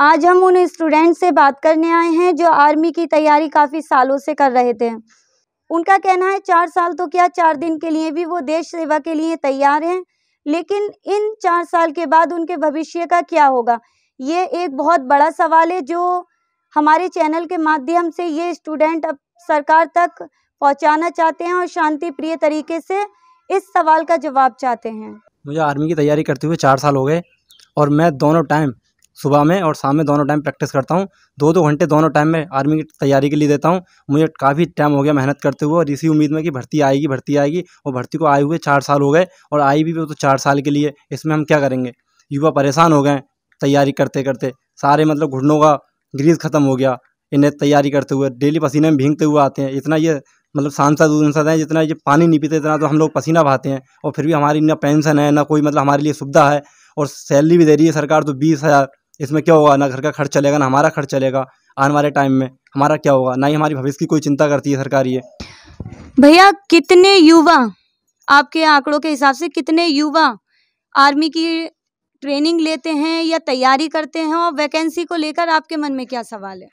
आज हम उन स्टूडेंट से बात करने आए हैं जो आर्मी की तैयारी काफ़ी सालों से कर रहे थे उनका कहना है चार साल तो क्या चार दिन के लिए भी वो देश सेवा के लिए तैयार हैं लेकिन इन चार साल के बाद उनके भविष्य का क्या होगा ये एक बहुत बड़ा सवाल है जो हमारे चैनल के माध्यम से ये स्टूडेंट अब सरकार तक पहुंचाना चाहते हैं और शांति प्रिय तरीके से इस सवाल का जवाब चाहते हैं मुझे आर्मी की तैयारी करते हुए चार साल हो गए और मैं दोनों टाइम सुबह में और शाम में दोनों टाइम प्रैक्टिस करता हूँ दो दो घंटे दोनों टाइम में आर्मी की तैयारी के लिए देता हूँ मुझे काफ़ी टाइम हो गया मेहनत करते हुए और इसी उम्मीद में कि भर्ती आएगी भर्ती आएगी और भर्ती को आए हुए चार साल हो गए और आई भी तो चार साल के लिए इसमें हम क्या करेंगे युवा परेशान हो गए तैयारी करते करते सारे मतलब घुटनों का ग्रीस ख़त्म हो गया इन्हें तैयारी करते हुए डेली पसीने में भींगते हुए आते हैं इतना ये मतलब सांसद उनसद हैं जितना ये पानी नहीं पीते इतना तो हम लोग पसीना बहाते हैं और फिर भी हमारी ना पेंशन है ना कोई मतलब हमारे लिए सुविधा है और सैलरी भी दे रही है सरकार तो बीस हज़ार इसमें क्या होगा ना घर का खर्च चलेगा ना हमारा खर्च चलेगा आने वाले टाइम में हमारा क्या होगा ना ही हमारी भविष्य की कोई चिंता करती है सरकार ये भैया कितने युवा आपके आंकड़ों के हिसाब से कितने युवा आर्मी की ट्रेनिंग लेते हैं या तैयारी करते हैं और वैकेंसी को लेकर आपके मन में क्या सवाल है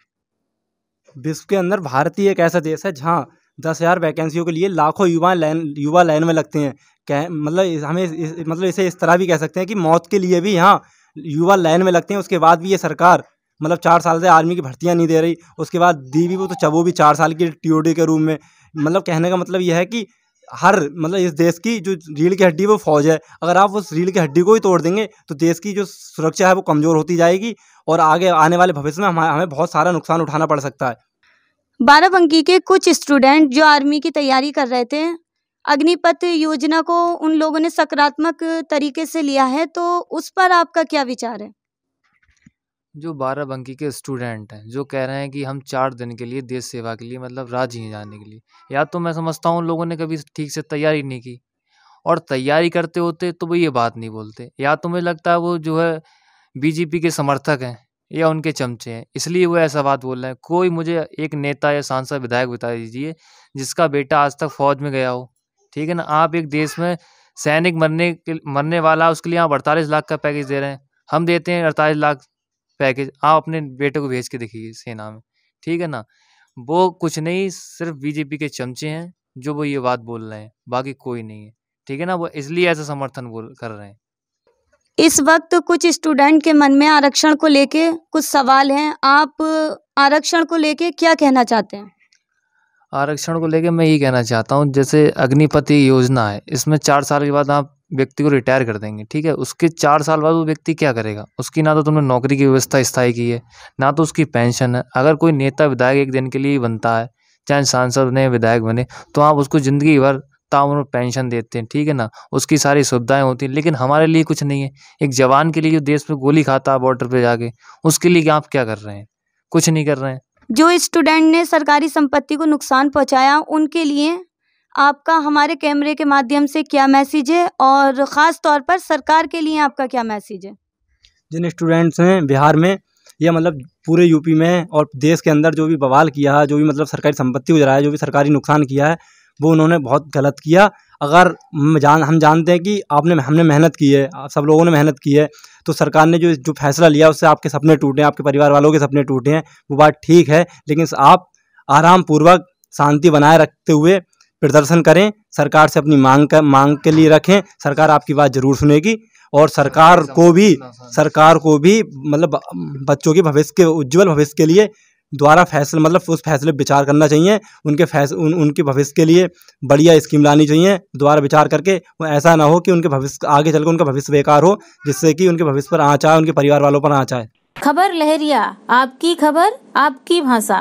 विश्व के अंदर भारत ही एक ऐसा देश है जहाँ दस हज़ार वैकेंसियों के लिए लाखों युवा लाइन युवा लाइन में लगते हैं कह मतलब हमें मतलब इसे इस तरह भी कह सकते हैं कि मौत के लिए भी यहाँ युवा लाइन में लगते हैं उसके बाद भी ये सरकार मतलब चार साल से आर्मी की भर्तियाँ नहीं दे रही उसके बाद दी भी वो तो चबो भी चार साल की टी के रूम में मतलब कहने का मतलब यह है कि हर मतलब इस देश की जो रीढ़ की हड्डी वो फौज है अगर आप उस रीढ़ की हड्डी को ही तोड़ देंगे तो देश की जो सुरक्षा है वो कमज़ोर होती जाएगी और आगे आने वाले भविष्य में हमें बहुत सारा नुकसान उठाना पड़ सकता है बाराबंकी के कुछ स्टूडेंट जो आर्मी की तैयारी कर रहे थे अग्निपथ योजना को उन लोगों ने सकारात्मक तरीके से लिया है तो उस पर आपका क्या विचार है जो बंकी के स्टूडेंट हैं जो कह रहे हैं कि हम चार दिन के लिए देश सेवा के लिए मतलब राज्य ही जाने के लिए या तो मैं समझता हूँ उन लोगों ने कभी ठीक से तैयारी नहीं की और तैयारी करते होते तो वो ये बात नहीं बोलते या तो मुझे लगता है वो जो है बीजेपी के समर्थक हैं या उनके चमचे हैं इसलिए वो ऐसा बात बोल रहे हैं कोई मुझे एक नेता या सांसद विधायक बता दीजिए जिसका बेटा आज तक फौज में गया हो ठीक है ना आप एक देश में सैनिक मरने के मरने वाला उसके लिए आप अड़तालीस लाख का पैकेज दे रहे हैं हम देते हैं अड़तालीस लाख पैकेज आप अपने बेटे को भेज के देखिए सेना में ठीक है ना वो कुछ नहीं सिर्फ बीजेपी के चमचे हैं जो वो ये बात बोल रहे हैं बाकी कोई नहीं है ठीक है ना वो इसलिए ऐसा समर्थन बोल कर रहे हैं इस वक्त कुछ स्टूडेंट के मन में आरक्षण को लेके कुछ सवाल हैं आप आरक्षण को लेके क्या कहना चाहते हैं आरक्षण को लेकर मैं ये कहना चाहता हूँ जैसे अग्निपति योजना है इसमें चार साल के बाद आप व्यक्ति को रिटायर कर देंगे ठीक है उसके चार साल बाद वो व्यक्ति क्या करेगा उसकी ना तो तुमने नौकरी की व्यवस्था स्थायी की है ना तो उसकी पेंशन है अगर कोई नेता विधायक एक दिन के लिए बनता है चाहे सांसद बने विधायक बने तो आप उसको ज़िंदगी भर ताउम्र पेंशन देते हैं ठीक है ना उसकी सारी सुविधाएं होती हैं लेकिन हमारे लिए कुछ नहीं है एक जवान के लिए जो देश में गोली खाता है बॉर्डर पर जाके उसके लिए आप क्या कर रहे हैं कुछ नहीं कर रहे हैं जो स्टूडेंट ने सरकारी संपत्ति को नुकसान पहुँचाया उनके लिए आपका हमारे कैमरे के माध्यम से क्या मैसेज है और ख़ास तौर पर सरकार के लिए आपका क्या मैसेज है जिन स्टूडेंट्स हैं बिहार में या मतलब पूरे यूपी में और देश के अंदर जो भी बवाल किया है जो भी मतलब सरकारी संपत्ति गुजरा है जो भी सरकारी नुकसान किया है वो उन्होंने बहुत गलत किया अगर जान हम जानते हैं कि आपने हमने मेहनत की है सब लोगों ने मेहनत की है तो सरकार ने जो जो फैसला लिया उससे आपके सपने टूटे हैं आपके परिवार वालों के सपने टूटे हैं वो बात ठीक है लेकिन आप आराम पूर्वक शांति बनाए रखते हुए प्रदर्शन करें सरकार से अपनी मांग कर मांग के लिए रखें सरकार आपकी बात जरूर सुनेगी और सरकार को भी सरकार को भी मतलब बच्चों के भविष्य के उज्ज्वल भविष्य के लिए द्वारा फैसला मतलब उस फैसले पर विचार करना चाहिए उनके फैस उन, उनके भविष्य के लिए बढ़िया स्कीम लानी चाहिए द्वारा विचार करके वो ऐसा ना हो कि उनके भविष्य आगे चलकर उनका भविष्य बेकार हो जिससे कि उनके भविष्य पर आँच आए उनके परिवार वालों पर आँच आए खबर लहरिया आपकी खबर आपकी भाषा